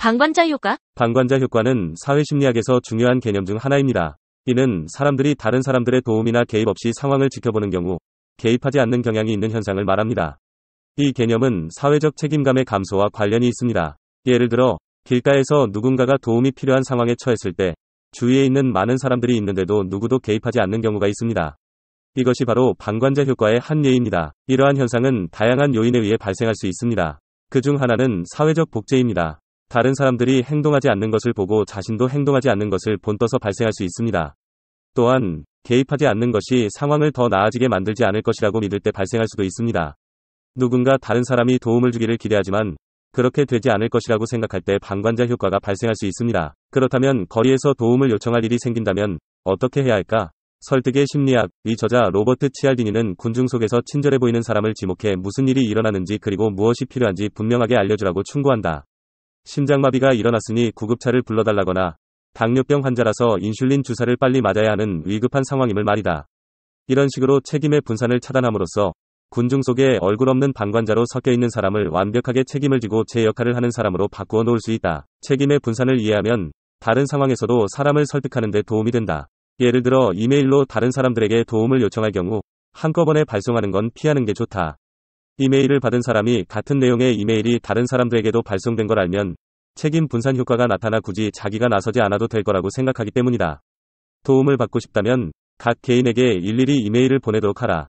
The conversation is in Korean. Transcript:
방관자 효과? 방관자 효과는 사회심리학에서 중요한 개념 중 하나입니다. 이는 사람들이 다른 사람들의 도움이나 개입 없이 상황을 지켜보는 경우 개입하지 않는 경향이 있는 현상을 말합니다. 이 개념은 사회적 책임감의 감소와 관련이 있습니다. 예를 들어 길가에서 누군가가 도움이 필요한 상황에 처했을 때 주위에 있는 많은 사람들이 있는데도 누구도 개입하지 않는 경우가 있습니다. 이것이 바로 방관자 효과의 한 예입니다. 이러한 현상은 다양한 요인에 의해 발생할 수 있습니다. 그 중 하나는 사회적 복제입니다. 다른 사람들이 행동하지 않는 것을 보고 자신도 행동하지 않는 것을 본떠서 발생할 수 있습니다. 또한 개입하지 않는 것이 상황을 더 나아지게 만들지 않을 것이라고 믿을 때 발생할 수도 있습니다. 누군가 다른 사람이 도움을 주기를 기대하지만 그렇게 되지 않을 것이라고 생각할 때 방관자 효과가 발생할 수 있습니다. 그렇다면 거리에서 도움을 요청할 일이 생긴다면 어떻게 해야 할까? 설득의 심리학, 이 저자 로버트 치알디니는 군중 속에서 친절해 보이는 사람을 지목해 무슨 일이 일어나는지 그리고 무엇이 필요한지 분명하게 알려주라고 충고한다. 심장마비가 일어났으니 구급차를 불러달라거나 당뇨병 환자라서 인슐린 주사를 빨리 맞아야 하는 위급한 상황임을 말이다. 이런 식으로 책임의 분산을 차단함으로써 군중 속에 얼굴 없는 방관자로 섞여 있는 사람을 완벽하게 책임을 지고 제 역할을 하는 사람으로 바꾸어 놓을 수 있다. 책임의 분산을 이해하면 다른 상황에서도 사람을 설득하는 데 도움이 된다. 예를 들어 이메일로 다른 사람들에게 도움을 요청할 경우 한꺼번에 발송하는 건 피하는 게 좋다. 이메일을 받은 사람이 같은 내용의 이메일이 다른 사람들에게도 발송된 걸 알면 책임 분산 효과가 나타나 굳이 자기가 나서지 않아도 될 거라고 생각하기 때문이다. 도움을 받고 싶다면 각 개인에게 일일이 이메일을 보내도록 하라.